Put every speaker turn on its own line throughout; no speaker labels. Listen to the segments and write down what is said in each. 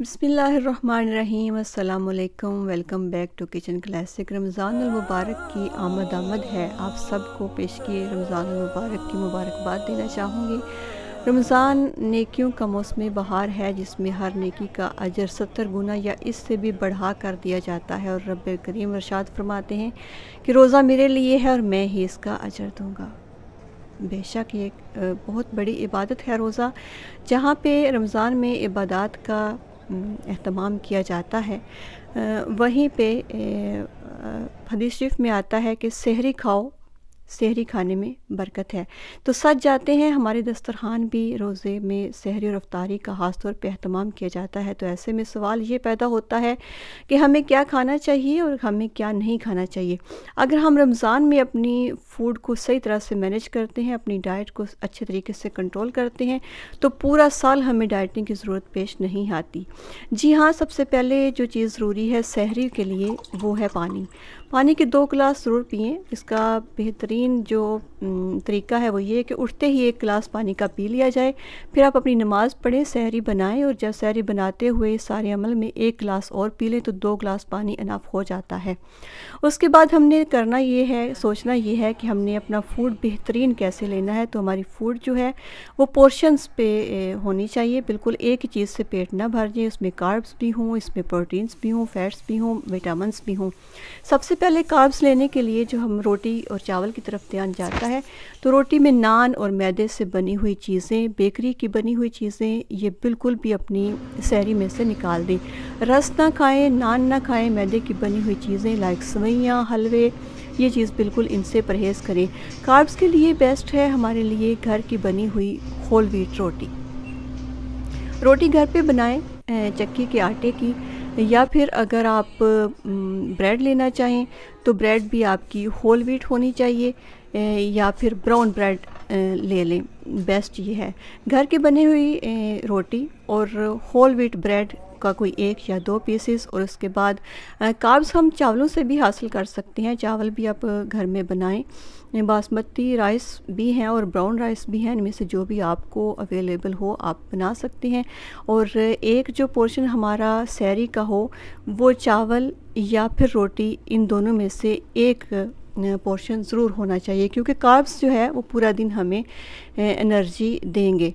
बसमीम् welcome back to kitchen classic Ramzan मुबारक की आमद आमद है आप सबको पेश किए रमज़ान मुबारक की मुबारकबाद देना चाहूँगी रमज़ान नेकियों का मौसम बहार है जिसमें हर नेकी का अजर सत्तर गुना या इससे भी बढ़ा कर दिया जाता है और रब करीम इरशाद फरमाते हैं कि रोज़ा मेरे लिए है और मैं ही इसका अजर दूँगा बेशक ये बहुत बड़ी इबादत है रोज़ा जहाँ पे रमज़ान में इबादत का अहतमाम किया जाता है वहीं पे हदीस शरीफ में आता है कि सहरी खाओ सहरी खाने में बरकत है तो सच जाते हैं हमारे दस्तरखान भी रोज़े में सहरी और अफ्तारी का ख़ास तौर पर अहतमाम किया जाता है तो ऐसे में सवाल ये पैदा होता है कि हमें क्या खाना चाहिए और हमें क्या नहीं खाना चाहिए अगर हम रमज़ान में अपनी फ़ूड को सही तरह से मैनेज करते हैं अपनी डाइट को अच्छे तरीके से कंट्रोल करते हैं तो पूरा साल हमें डाइटिंग की ज़रूरत पेश नहीं आती जी हाँ सबसे पहले जो चीज़ ज़रूरी है सहरी के लिए वो है पानी पानी के दो गिलास ज़रूर पिए इसका बेहतरीन जो तरीका है वो ये है कि उठते ही एक गिलास पानी का पी लिया जाए फिर आप अपनी नमाज़ पढ़ें सहरी बनाएं और जब सहरी बनाते हुए सारे अमल में एक गिलास और पी लें तो दो गिलास पानी अनाफ हो जाता है उसके बाद हमने करना ये है सोचना ये है कि हमने अपना फूड बेहतरीन कैसे लेना है तो हमारी फूड जो है वो पोर्शंस पे होनी चाहिए बिल्कुल एक ही चीज़ से पेट ना भर जाए उसमें कार्ब्स भी हों इसमें प्रोटीन्स भी हों फैट्स भी हों विटामस भी हों सबसे पहले काब्स लेने के लिए जो हम रोटी और चावल की तरफ ध्यान जाता है तो रोटी में नान और मैदे से बनी हुई चीज़ें बेकरी की बनी हुई चीज़ें ये बिल्कुल भी अपनी सैरी में से निकाल दें रस ना खाएं नान ना खाएं मैदे की बनी हुई चीज़ें लाइक सवैयाँ हलवे ये चीज़ बिल्कुल इनसे परहेज़ करें कार्ब्स के लिए बेस्ट है हमारे लिए घर की बनी हुई होल व्हीट रोटी रोटी घर पे बनाएं चक्की के आटे की या फिर अगर आप ब्रेड लेना चाहें तो ब्रेड भी आपकी होल वीट होनी चाहिए या फिर ब्राउन ब्रेड ले लें बेस्ट ये है घर के बने हुई रोटी और होल वीट ब्रेड का कोई एक या दो पीसेस और उसके बाद कार्ब्स हम चावलों से भी हासिल कर सकते हैं चावल भी आप घर में बनाएं बासमती राइस भी हैं और ब्राउन राइस भी हैं इनमें से जो भी आपको अवेलेबल हो आप बना सकते हैं और एक जो पोर्शन हमारा सैरी का हो वो चावल या फिर रोटी इन दोनों में से एक पोर्शन ज़रूर होना चाहिए क्योंकि कार्ब्स जो है वो पूरा दिन हमें एनर्जी देंगे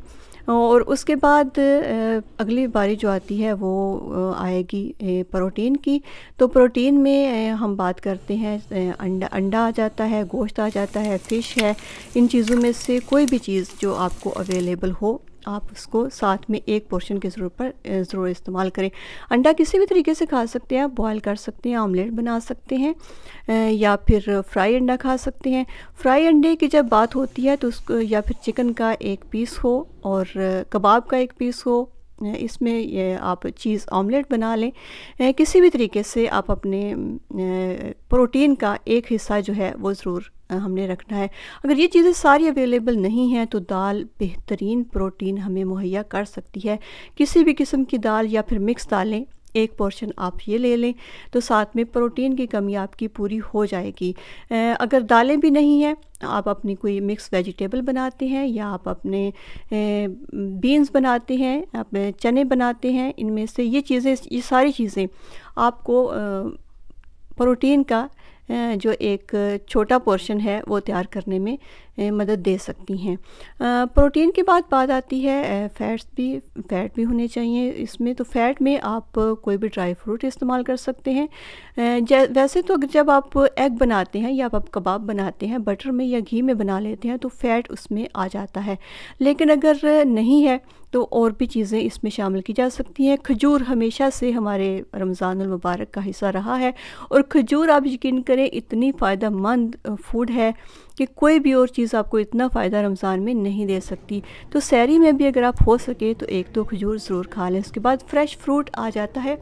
और उसके बाद अगली बारी जो आती है वो आएगी प्रोटीन की तो प्रोटीन में हम बात करते हैं अंडा अंडा आ जाता है गोश्त आ जाता है फ़िश है इन चीज़ों में से कोई भी चीज़ जो आपको अवेलेबल हो आप उसको साथ में एक पोर्शन के ज़रूर पर ज़रूर इस्तेमाल करें अंडा किसी भी तरीके से खा सकते हैं आप बॉयल कर सकते हैं ऑमलेट बना सकते हैं या फिर फ्राई अंडा खा सकते हैं फ्राई अंडे की जब बात होती है तो उसको या फिर चिकन का एक पीस हो और कबाब का एक पीस हो इसमें ये आप चीज़ ऑमलेट बना लें किसी भी तरीके से आप अपने प्रोटीन का एक हिस्सा जो है वो ज़रूर हमने रखना है अगर ये चीज़ें सारी अवेलेबल नहीं हैं तो दाल बेहतरीन प्रोटीन हमें मुहैया कर सकती है किसी भी किस्म की दाल या फिर मिक्स दालें एक पोर्शन आप ये ले लें तो साथ में प्रोटीन की कमी आपकी पूरी हो जाएगी अगर दालें भी नहीं हैं आप अपनी कोई मिक्स वेजिटेबल बनाते हैं या आप अपने बीन्स बनाते हैं अपने चने बनाते हैं इनमें से ये चीज़ें ये सारी चीज़ें आपको प्रोटीन का जो एक छोटा पोर्शन है वो तैयार करने में मदद दे सकती हैं प्रोटीन के बाद बात आती है फैट्स भी फैट भी होने चाहिए इसमें तो फैट में आप कोई भी ड्राई फ्रूट इस्तेमाल कर सकते हैं वैसे तो जब आप एग बनाते हैं या आप कबाब बनाते हैं बटर में या घी में बना लेते हैं तो फैट उसमें आ जाता है लेकिन अगर नहीं है तो और भी चीज़ें इसमें शामिल की जा सकती हैं खजूर हमेशा से हमारे रमज़ान मुबारक का हिस्सा रहा है और खजूर आप यकीन करें इतनी फ़ायदा फूड है कि कोई भी और चीज़ चीज़ आपको इतना फ़ायदा रमज़ान में नहीं दे सकती तो सैरी में भी अगर आप हो सके तो एक दो खजूर ज़रूर खा लें उसके बाद फ्रेश फ्रूट आ जाता है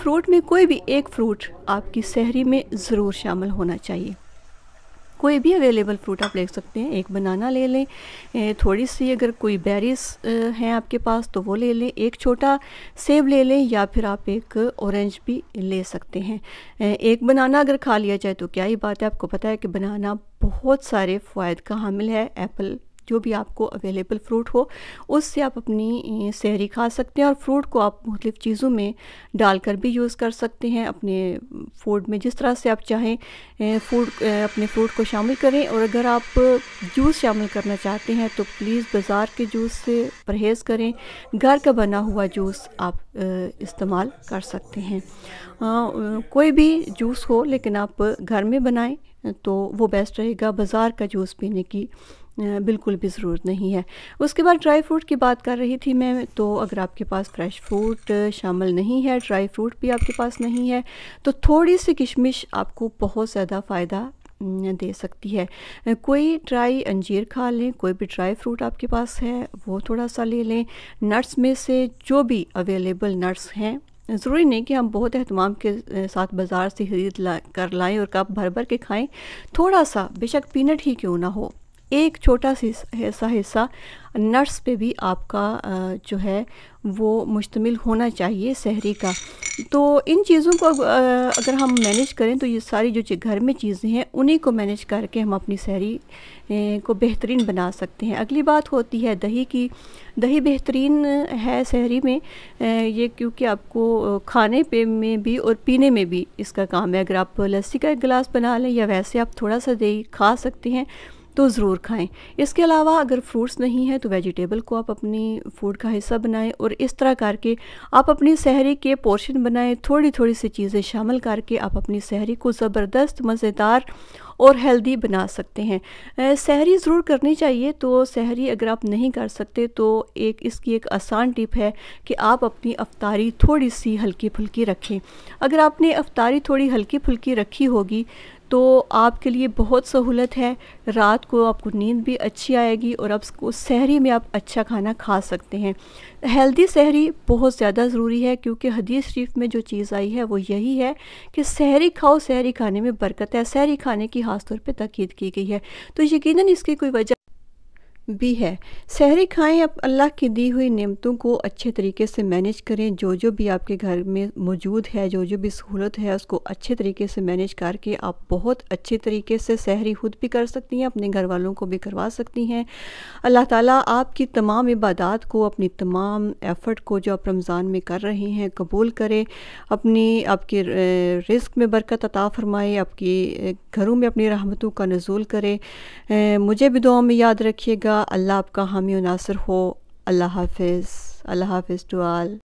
फ्रूट में कोई भी एक फ्रूट आपकी सहरी में ज़रूर शामिल होना चाहिए कोई भी अवेलेबल फ्रूट आप ले सकते हैं एक बनाना ले लें थोड़ी सी अगर कोई बेरीज हैं आपके पास तो वो ले लें एक छोटा सेब ले लें या फिर आप एक ऑरेंज भी ले सकते हैं एक बनाना अगर खा लिया जाए तो क्या ही बात है आपको पता है कि बनाना बहुत सारे फ़ायद का हामिल है एप्पल जो भी आपको अवेलेबल फ्रूट हो उससे आप अपनी सहरी खा सकते हैं और फ्रूट को आप मुख्तफ चीज़ों में डालकर भी यूज़ कर सकते हैं अपने फूड में जिस तरह से आप चाहें फूड अपने फ्रूट को शामिल करें और अगर आप जूस शामिल करना चाहते हैं तो प्लीज़ बाज़ार के जूस से परहेज़ करें घर का बना हुआ जूस आप इस्तेमाल कर सकते हैं कोई भी जूस हो लेकिन आप घर में बनाएं तो वो बेस्ट रहेगा बाज़ार का जूस पीने की बिल्कुल भी ज़रूरत नहीं है उसके बाद ड्राई फ्रूट की बात कर रही थी मैं तो अगर आपके पास फ्रेश फ्रूट शामिल नहीं है ड्राई फ्रूट भी आपके पास नहीं है तो थोड़ी सी किशमिश आपको बहुत ज़्यादा फ़ायदा दे सकती है कोई ड्राई अंजीर खा लें कोई भी ड्राई फ्रूट आपके पास है वो थोड़ा सा ले लें नट्स में से जो भी अवेलेबल नट्स हैं ज़रूरी नहीं कि हम बहुत अहतमाम के साथ बाज़ार से खरीद ला कर लाएँ और कप भर भर के खाएं थोड़ा सा बेशक पीनट ही क्यों ना हो एक छोटा सा हिस्सा नर्स पे भी आपका जो है वो मुश्तमिल होना चाहिए शहरी का तो इन चीज़ों को अगर हम मैनेज करें तो ये सारी जो घर में चीज़ें हैं उन्हीं को मैनेज करके हम अपनी शहरी को बेहतरीन बना सकते हैं अगली बात होती है दही की दही बेहतरीन है शहरी में ये क्योंकि आपको खाने पे में भी और पीने में भी इसका काम है अगर आप लस्सी का एक गिलास बना लें या वैसे आप थोड़ा सा दही खा सकते हैं तो ज़रूर खाएं इसके अलावा अगर फ्रूट्स नहीं है तो वेजिटेबल को आप अपनी फूड का हिस्सा बनाएं और इस तरह करके आप अपनी सहरी के पोर्शन बनाएं थोड़ी थोड़ी सी चीज़ें शामिल करके आप अपनी सहरी को ज़बरदस्त मज़ेदार और हेल्दी बना सकते हैं सहरी ज़रूर करनी चाहिए तो सहरी अगर आप नहीं कर सकते तो एक इसकी एक आसान टिप है कि आप अपनी अफ्तारी थोड़ी सी हल्की फुल्की रखें अगर आपने अफ्तारी थोड़ी हल्की फुल्की रखी होगी तो आपके लिए बहुत सहूलत है रात को आपको नींद भी अच्छी आएगी और आप उसको सहरी में आप अच्छा खाना खा सकते हैं हेल्दी सहरी बहुत ज़्यादा ज़रूरी है क्योंकि हदीस शरीफ में जो चीज़ आई है वो यही है कि सहरी खाओ सहरी खाने में बरकत है सहरी खाने की खास तौर पर तकीद की गई है तो यकीन इसकी कोई वजह भी है सहरी खाएं आप अल्लाह की दी हुई नेमतों को अच्छे तरीके से मैनेज करें जो जो भी आपके घर में मौजूद है जो जो भी सहूलत है उसको अच्छे तरीके से मैनेज करके आप बहुत अच्छे तरीके से सहरी खुद भी कर सकती हैं अपने घर वालों को भी करवा सकती हैं अल्लाह ताला आपकी तमाम इबादत को अपनी तमाम एफ़र्ट को जो आप रमज़ान में कर रहे हैं कबूल करें अपनी आपके रिस्क में बरकत अता फरमाए आपकी घरों में अपनी रहमतों का नजूल करें मुझे भी दुआ में याद रखिएगा अल्लाह आपका हामी नासर हो अल्लाह हाफिज़ अल्लाह हाफिज़ टू आल